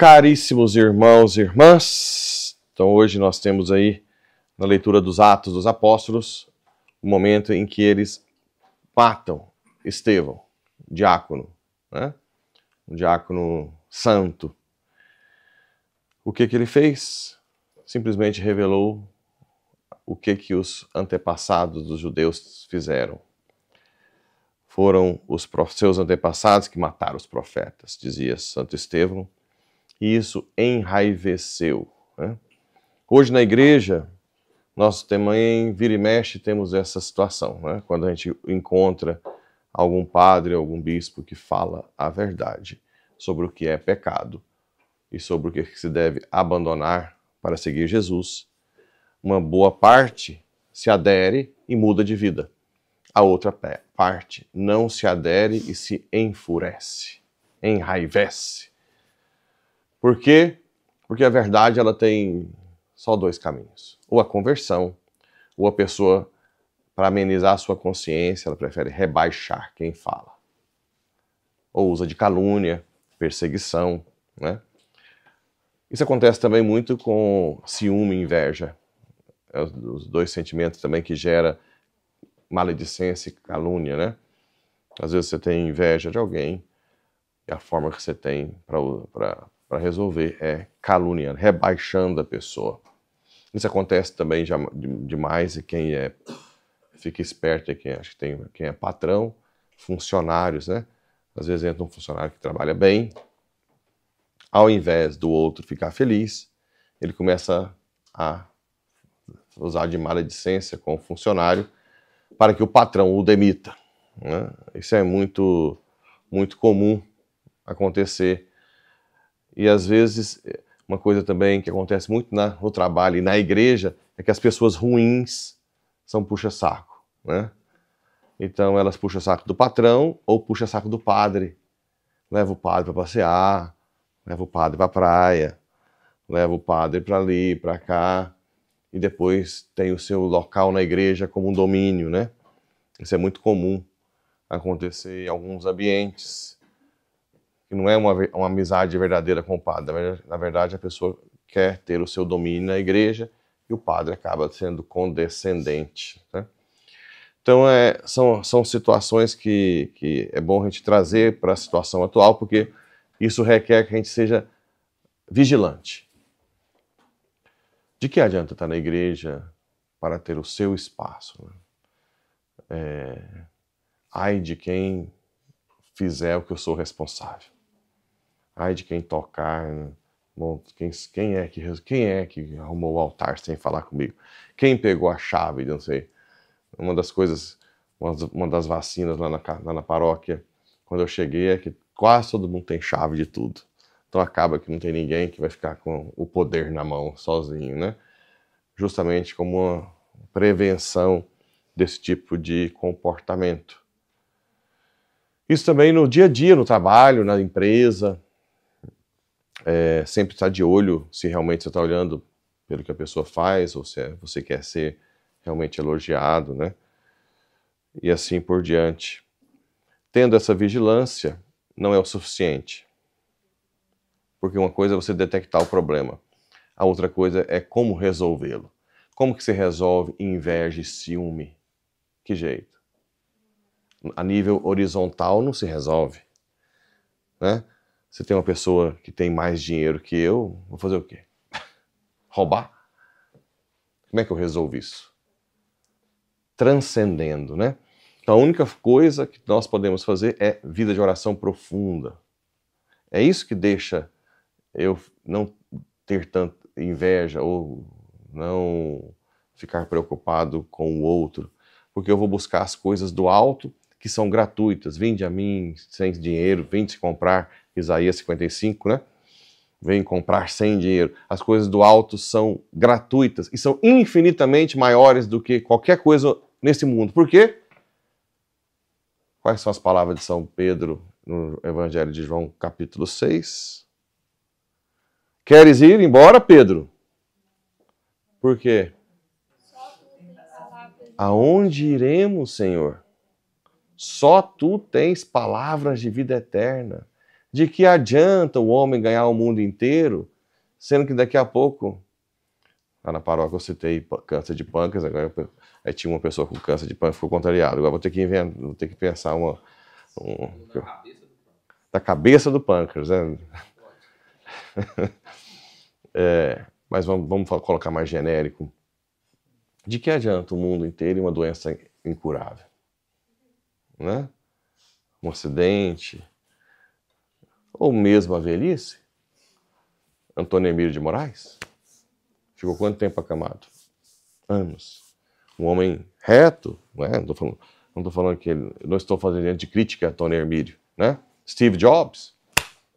Caríssimos irmãos e irmãs, então hoje nós temos aí na leitura dos Atos dos Apóstolos o momento em que eles matam Estevão, diácono, né? um diácono santo. O que, que ele fez? Simplesmente revelou o que, que os antepassados dos judeus fizeram. Foram os seus antepassados que mataram os profetas, dizia Santo Estevão e isso enraiveceu. Né? Hoje na igreja, nós é em vira e mexe, temos essa situação, né? quando a gente encontra algum padre, algum bispo que fala a verdade sobre o que é pecado e sobre o que se deve abandonar para seguir Jesus. Uma boa parte se adere e muda de vida. A outra parte não se adere e se enfurece, enraivece. Por quê? Porque a verdade ela tem só dois caminhos: ou a conversão, ou a pessoa, para amenizar a sua consciência, ela prefere rebaixar quem fala, ou usa de calúnia, perseguição, né? Isso acontece também muito com ciúme e inveja. É os dois sentimentos também que gera maledicência e calúnia, né? Às vezes você tem inveja de alguém e a forma que você tem para para resolver é caluniando, rebaixando a pessoa. Isso acontece também já, demais e quem é fica esperto é quem acho que tem quem é patrão, funcionários, né? Às vezes entra um funcionário que trabalha bem, ao invés do outro ficar feliz, ele começa a usar de maledicência com o funcionário para que o patrão o demita. Né? Isso é muito, muito comum acontecer e às vezes, uma coisa também que acontece muito na, no trabalho e na igreja é que as pessoas ruins são puxa-saco, né? Então elas puxam saco do patrão ou puxa saco do padre. Leva o padre para passear, leva o padre para praia, leva o padre para ali, para cá, e depois tem o seu local na igreja como um domínio, né? Isso é muito comum acontecer em alguns ambientes que não é uma, uma amizade verdadeira com o padre. Na verdade, a pessoa quer ter o seu domínio na igreja e o padre acaba sendo condescendente. Né? Então, é, são, são situações que, que é bom a gente trazer para a situação atual, porque isso requer que a gente seja vigilante. De que adianta estar na igreja para ter o seu espaço? Né? É, ai de quem fizer o que eu sou responsável ai de quem tocar, né? Bom, quem, quem, é que, quem é que arrumou o altar sem falar comigo? Quem pegou a chave? Não sei. Uma das coisas, uma das vacinas lá na, lá na paróquia, quando eu cheguei, é que quase todo mundo tem chave de tudo. Então acaba que não tem ninguém que vai ficar com o poder na mão sozinho, né? Justamente como uma prevenção desse tipo de comportamento. Isso também no dia a dia, no trabalho, na empresa, é, sempre estar tá de olho se realmente você está olhando pelo que a pessoa faz ou se é, você quer ser realmente elogiado, né? E assim por diante. Tendo essa vigilância, não é o suficiente. Porque uma coisa é você detectar o problema, a outra coisa é como resolvê-lo. Como que se resolve inveja e ciúme? Que jeito? A nível horizontal não se resolve, né? Se tem uma pessoa que tem mais dinheiro que eu, vou fazer o quê? Roubar? Como é que eu resolvo isso? Transcendendo, né? Então a única coisa que nós podemos fazer é vida de oração profunda. É isso que deixa eu não ter tanta inveja ou não ficar preocupado com o outro, porque eu vou buscar as coisas do alto que são gratuitas. Vinde a mim sem dinheiro, vinde se comprar Isaías 55, né? Vem comprar sem dinheiro. As coisas do alto são gratuitas e são infinitamente maiores do que qualquer coisa nesse mundo. Por quê? Quais são as palavras de São Pedro no Evangelho de João, capítulo 6? Queres ir embora, Pedro? Por quê? Aonde iremos, Senhor? Só tu tens palavras de vida eterna de que adianta o homem ganhar o mundo inteiro, sendo que daqui a pouco, lá na paróquia eu citei câncer de pâncreas, agora eu, aí tinha uma pessoa com câncer de pâncreas, ficou contrariado. Agora vou ter que, inventar, vou ter que pensar uma. Um, tá da cabeça do pâncreas, né? é, mas vamos, vamos colocar mais genérico. De que adianta o mundo inteiro e uma doença incurável? Né? Um acidente, ou mesmo a velhice? Antônio Emílio de Moraes? Ficou quanto tempo acamado? Anos. Um homem reto, não é? Não estou falando, falando, que ele, não estou fazendo de crítica a Antônio Emílio, né? Steve Jobs,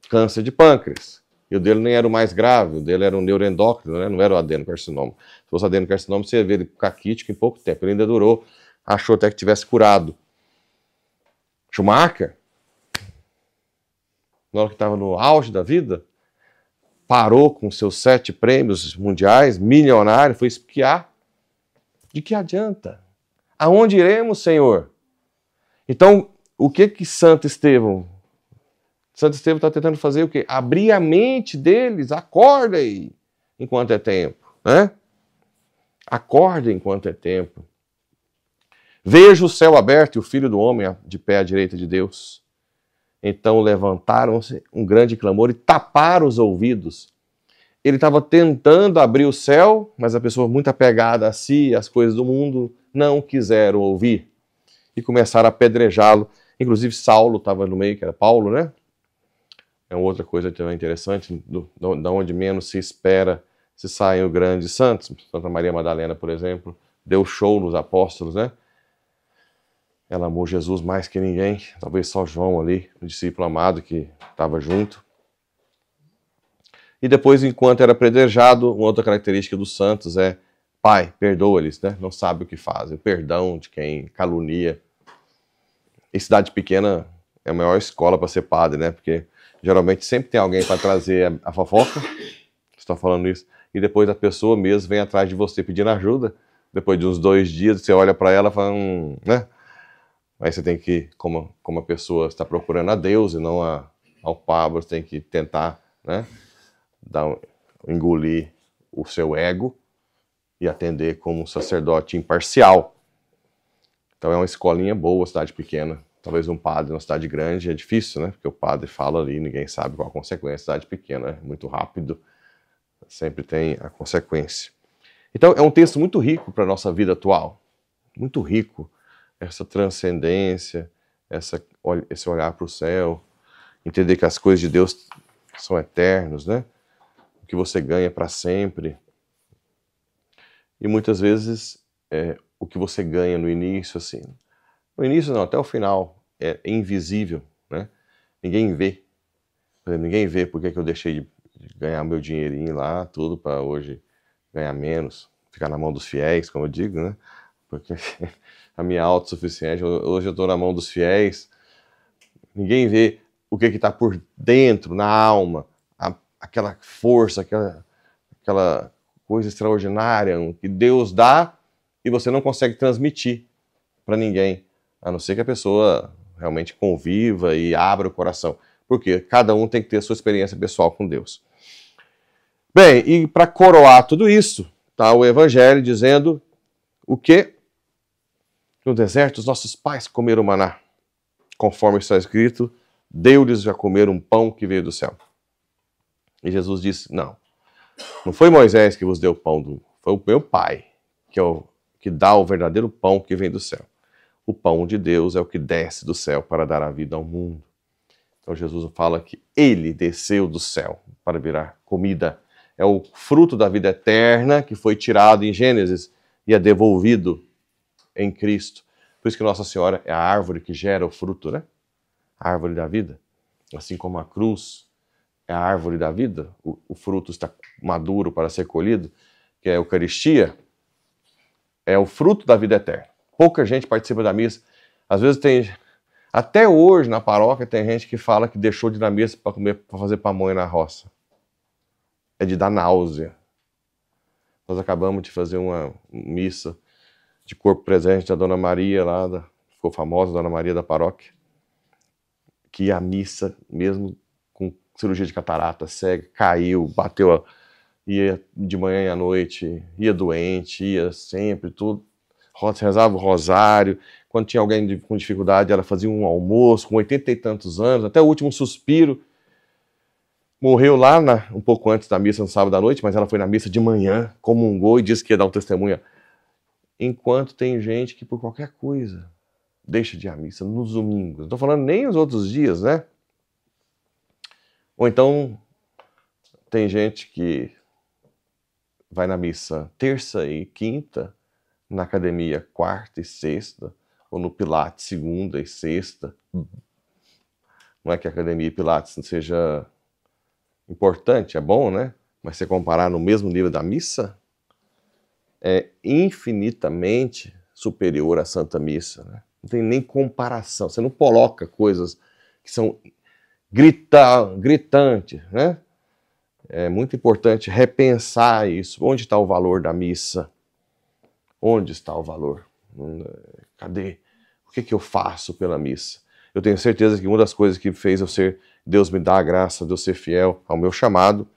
câncer de pâncreas. E o dele nem era o mais grave, o dele era um neuroendócrino, né? não era o adenocarcinoma. Se fosse adenocarcinoma, você ia ver ele caquítico em pouco tempo. Ele ainda durou, achou até que tivesse curado. Schumacher, na hora que estava no auge da vida, parou com seus sete prêmios mundiais, milionário, foi espiar De que adianta? Aonde iremos, Senhor? Então, o que que Santo Estevão? Santo Estevão está tentando fazer o quê? Abrir a mente deles, acordem enquanto é tempo, né? Acordem enquanto é tempo. Veja o céu aberto e o Filho do Homem de pé à direita de Deus. Então levantaram-se um grande clamor e taparam os ouvidos. Ele estava tentando abrir o céu, mas a pessoa muito apegada a si, às coisas do mundo, não quiseram ouvir e começaram a apedrejá-lo. Inclusive Saulo estava no meio, que era Paulo, né? É outra coisa também interessante, da onde menos se espera se saem os grandes santos. Santa Maria Madalena, por exemplo, deu show nos apóstolos, né? Ela amou Jesus mais que ninguém, talvez só João ali, o discípulo amado que estava junto. E depois, enquanto era predejado, uma outra característica dos santos é Pai, perdoa-lhes, né? não sabe o que fazem. perdão de quem calunia. Em cidade pequena é a maior escola para ser padre, né? Porque geralmente sempre tem alguém para trazer a, a fofoca. Estou falando isso. E depois a pessoa mesmo vem atrás de você pedindo ajuda. Depois de uns dois dias, você olha para ela e fala, hum, né? Aí você tem que, como, como a pessoa está procurando a Deus e não a, ao Pablo, você tem que tentar né, dar, engolir o seu ego e atender como um sacerdote imparcial. Então é uma escolinha boa, cidade pequena. Talvez um padre numa cidade grande é difícil, né? Porque o padre fala ali, ninguém sabe qual a consequência. Cidade pequena, é muito rápido, sempre tem a consequência. Então é um texto muito rico para a nossa vida atual, muito rico essa transcendência, essa, esse olhar para o céu, entender que as coisas de Deus são eternos, né? O que você ganha para sempre. E muitas vezes é, o que você ganha no início, assim, no início não, até o final, é invisível, né? Ninguém vê. ninguém vê porque é que eu deixei de ganhar meu dinheirinho lá, tudo, para hoje ganhar menos, ficar na mão dos fiéis, como eu digo, né? porque a minha é autossuficiência, hoje eu estou na mão dos fiéis. Ninguém vê o que está por dentro, na alma, a, aquela força, aquela, aquela coisa extraordinária que Deus dá e você não consegue transmitir para ninguém, a não ser que a pessoa realmente conviva e abra o coração, porque cada um tem que ter a sua experiência pessoal com Deus. Bem, e para coroar tudo isso, tá o Evangelho dizendo o que no deserto, os nossos pais comeram maná, conforme está escrito, deu-lhes a comer um pão que veio do céu. E Jesus disse: Não, não foi Moisés que vos deu o pão, do, foi o meu Pai que, é o, que dá o verdadeiro pão que vem do céu. O pão de Deus é o que desce do céu para dar a vida ao mundo. Então Jesus fala que ele desceu do céu para virar comida. É o fruto da vida eterna que foi tirado em Gênesis e é devolvido em Cristo. Por isso que Nossa Senhora é a árvore que gera o fruto, né? A árvore da vida. Assim como a cruz é a árvore da vida, o, o fruto está maduro para ser colhido, que é a Eucaristia, é o fruto da vida eterna. Pouca gente participa da missa. Às vezes tem. Até hoje na paróquia tem gente que fala que deixou de ir na missa para comer, para fazer pamonha na roça. É de dar náusea. Nós acabamos de fazer uma missa de corpo presente da Dona Maria lá, da, ficou famosa, Dona Maria da paróquia, que a missa, mesmo com cirurgia de catarata, cega, caiu, bateu, a, ia de manhã e à noite, ia doente, ia sempre, tudo, rezava o rosário, quando tinha alguém com dificuldade, ela fazia um almoço, com oitenta e tantos anos, até o último suspiro, morreu lá na, um pouco antes da missa, no sábado à noite, mas ela foi na missa de manhã, comungou e disse que ia dar um testemunho enquanto tem gente que por qualquer coisa deixa de ir à missa nos domingos. Não estou falando nem os outros dias, né? Ou então tem gente que vai na missa terça e quinta, na academia quarta e sexta, ou no Pilates segunda e sexta. Não é que a academia e Pilates não seja importante, é bom, né? Mas se comparar no mesmo nível da missa, é infinitamente superior à Santa Missa. Né? Não tem nem comparação. Você não coloca coisas que são grita, gritantes. Né? É muito importante repensar isso. Onde está o valor da missa? Onde está o valor? É, cadê? O que, é que eu faço pela missa? Eu tenho certeza que uma das coisas que fez eu ser, Deus me dá a graça de eu ser fiel ao meu chamado,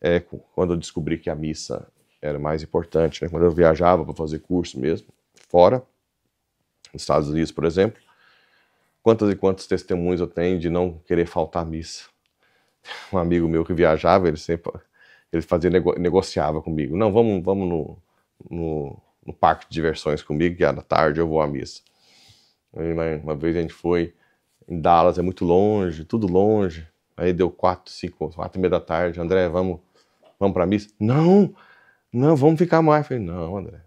é quando eu descobri que a missa era mais importante. Né? Quando eu viajava para fazer curso mesmo, fora, nos Estados Unidos, por exemplo, quantas e quantos testemunhos eu tenho de não querer faltar missa. Um amigo meu que viajava, ele sempre ele fazia nego, negociava comigo. Não, vamos, vamos no, no, no, parque de diversões comigo, que à é tarde eu vou à missa. Aí, uma vez a gente foi em Dallas, é muito longe, tudo longe. Aí deu quatro, cinco, quatro e meia da tarde. André, vamos, vamos para missa? Não, não, vamos ficar mais. falei, não, André.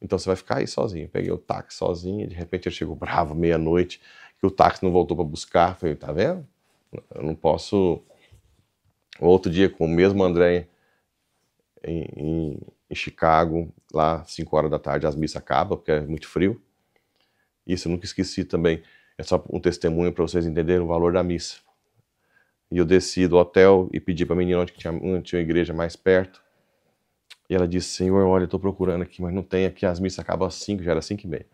Então você vai ficar aí sozinho. peguei o táxi sozinho, de repente eu chego bravo, meia-noite, que o táxi não voltou para buscar. falei, tá vendo? Eu não posso. Outro dia, com o mesmo André em, em, em Chicago, lá 5 horas da tarde, as missas acabam, porque é muito frio. Isso eu nunca esqueci também. É só um testemunho para vocês entenderem o valor da missa. E eu desci do hotel e pedi para a menina onde tinha, onde tinha uma igreja mais perto. E ela disse, Senhor, olha, eu estou procurando aqui, mas não tem aqui, as missas acabam às 5, já era 5 e meia.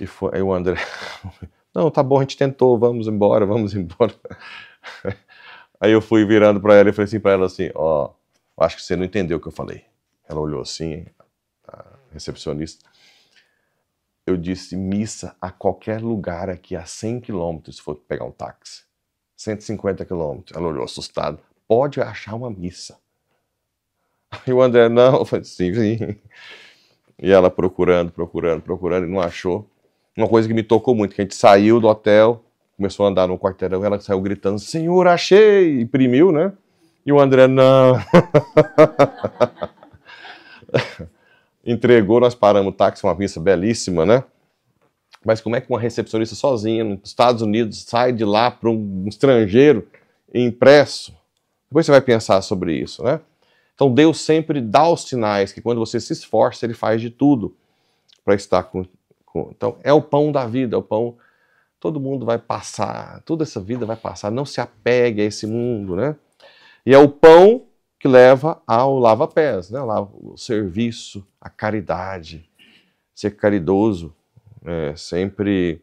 E foi, aí o André, não, tá bom, a gente tentou, vamos embora, vamos embora. Aí eu fui virando para ela e falei assim para ela assim, ó, oh, acho que você não entendeu o que eu falei. Ela olhou assim, a recepcionista. Eu disse missa a qualquer lugar aqui a 100 quilômetros, se for pegar um táxi. 150 quilômetros. Ela olhou assustada. Pode achar uma missa. E o André, não, eu falei, sim, sim. E ela procurando, procurando, procurando, e não achou. Uma coisa que me tocou muito, que a gente saiu do hotel, começou a andar no quarteirão, ela saiu gritando, senhor, achei! E imprimiu, né? E o André, não. Entregou, nós paramos o táxi, uma pista belíssima, né? Mas como é que uma recepcionista sozinha nos Estados Unidos sai de lá para um estrangeiro impresso? Depois você vai pensar sobre isso, né? Então Deus sempre dá os sinais que quando você se esforça, ele faz de tudo para estar com, com, Então é o pão da vida, é o pão. Todo mundo vai passar, toda essa vida vai passar. Não se apegue a esse mundo, né? E é o pão que leva ao lava-pés, né? o serviço, a caridade, ser caridoso. É, sempre.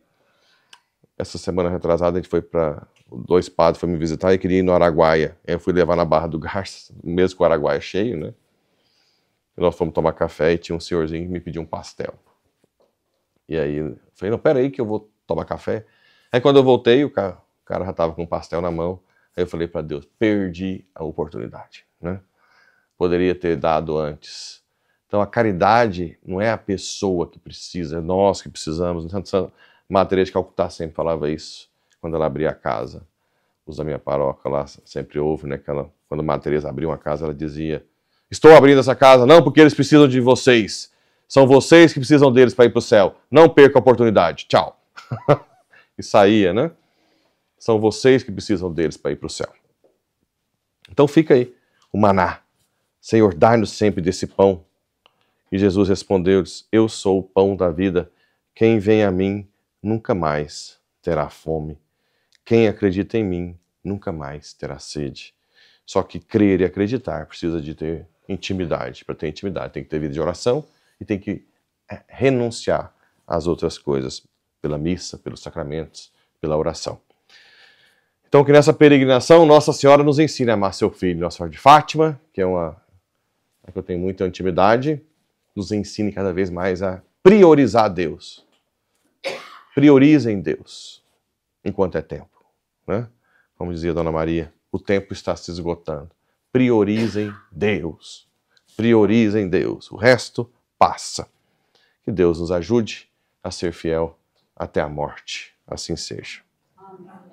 Essa semana retrasada a gente foi para dois padres foram me visitar e queriam ir no Araguaia. Eu fui levar na Barra do Garças, mesmo com o Araguaia cheio, né? E nós fomos tomar café e tinha um senhorzinho que me pediu um pastel. E aí, eu falei, não, peraí que eu vou tomar café. Aí quando eu voltei, o cara, o cara já estava com um pastel na mão. Aí eu falei para Deus, perdi a oportunidade, né? Poderia ter dado antes. Então a caridade não é a pessoa que precisa, é nós que precisamos. Santa Maria de Calcutá sempre falava isso quando ela abria a casa. Os da minha paróquia lá sempre ouve, né? Que ela, quando a Matriz abriu uma casa, ela dizia: Estou abrindo essa casa não porque eles precisam de vocês. São vocês que precisam deles para ir para o céu. Não perca a oportunidade. Tchau. e saía, né? São vocês que precisam deles para ir para o céu. Então fica aí o maná. Senhor, dá nos sempre desse pão. E Jesus respondeu-lhes: Eu sou o pão da vida. Quem vem a mim nunca mais terá fome quem acredita em mim nunca mais terá sede. Só que crer e acreditar precisa de ter intimidade. Para ter intimidade, tem que ter vida de oração e tem que é, renunciar às outras coisas, pela missa, pelos sacramentos, pela oração. Então, que nessa peregrinação Nossa Senhora nos ensine a amar seu filho, Nossa Senhora de Fátima, que é uma é que eu tenho muita intimidade, nos ensine cada vez mais a priorizar Deus. Priorizem Deus enquanto é tempo né? Como dizia Dona Maria, o tempo está se esgotando. Priorizem Deus. Priorizem Deus. O resto passa. Que Deus nos ajude a ser fiel até a morte. Assim seja. Amém.